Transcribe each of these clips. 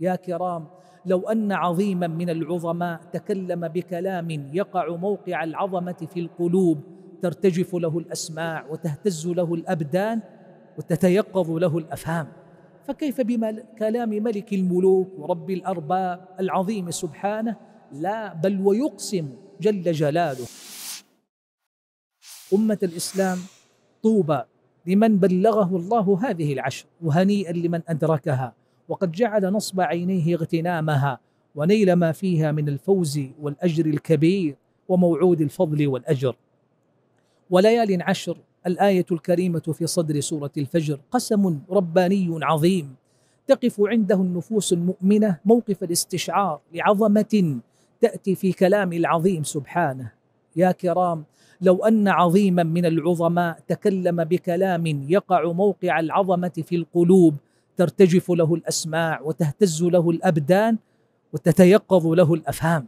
يا كرام لو ان عظيما من العظماء تكلم بكلام يقع موقع العظمه في القلوب ترتجف له الاسماع وتهتز له الابدان وتتيقظ له الافهام فكيف بكلام ملك الملوك ورب الارباب العظيم سبحانه لا بل ويقسم جل جلاله امه الاسلام طوبى لمن بلغه الله هذه العشر وهنيئا لمن ادركها وقد جعل نصب عينيه اغتنامها ونيل ما فيها من الفوز والأجر الكبير وموعود الفضل والأجر وليال عشر الآية الكريمة في صدر سورة الفجر قسم رباني عظيم تقف عنده النفوس المؤمنة موقف الاستشعار لعظمة تأتي في كلام العظيم سبحانه يا كرام لو أن عظيما من العظماء تكلم بكلام يقع موقع العظمة في القلوب ترتجف له الاسماع وتهتز له الابدان وتتيقظ له الافهام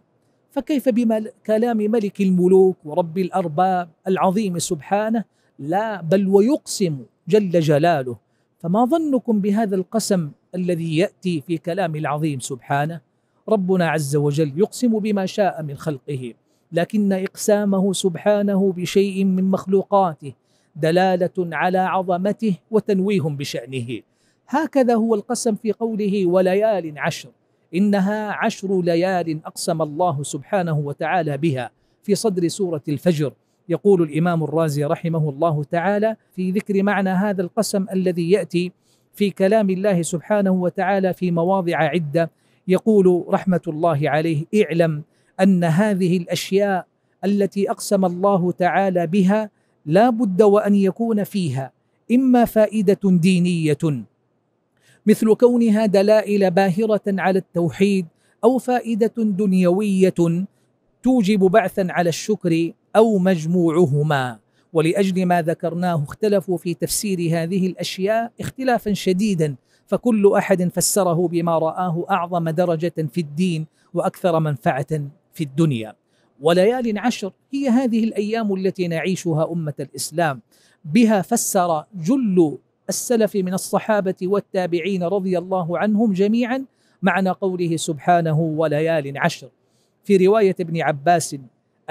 فكيف بكلام ملك الملوك ورب الارباب العظيم سبحانه لا بل ويقسم جل جلاله فما ظنكم بهذا القسم الذي ياتي في كلام العظيم سبحانه ربنا عز وجل يقسم بما شاء من خلقه لكن اقسامه سبحانه بشيء من مخلوقاته دلاله على عظمته وتنويه بشانه هكذا هو القسم في قوله وليال عشر إنها عشر ليال أقسم الله سبحانه وتعالى بها في صدر سورة الفجر يقول الإمام الرازي رحمه الله تعالى في ذكر معنى هذا القسم الذي يأتي في كلام الله سبحانه وتعالى في مواضع عدة يقول رحمة الله عليه اعلم أن هذه الأشياء التي أقسم الله تعالى بها لا بد وأن يكون فيها إما فائدة دينية مثل كونها دلائل باهرة على التوحيد أو فائدة دنيوية توجب بعثا على الشكر أو مجموعهما ولأجل ما ذكرناه اختلفوا في تفسير هذه الأشياء اختلافا شديدا فكل أحد فسره بما رآه أعظم درجة في الدين وأكثر منفعة في الدنيا وليال عشر هي هذه الأيام التي نعيشها أمة الإسلام بها فسر جل السلف من الصحابة والتابعين رضي الله عنهم جميعا معنى قوله سبحانه وليال عشر في رواية ابن عباس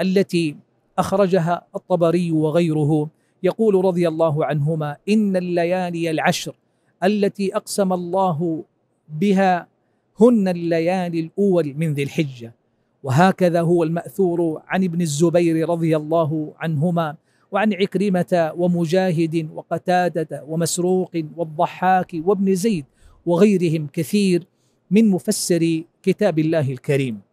التي أخرجها الطبري وغيره يقول رضي الله عنهما إن الليالي العشر التي أقسم الله بها هن الليالي الأول من ذي الحجة وهكذا هو المأثور عن ابن الزبير رضي الله عنهما وعن عكرمة ومجاهد وقتادة ومسروق والضحاك وابن زيد وغيرهم كثير من مفسري كتاب الله الكريم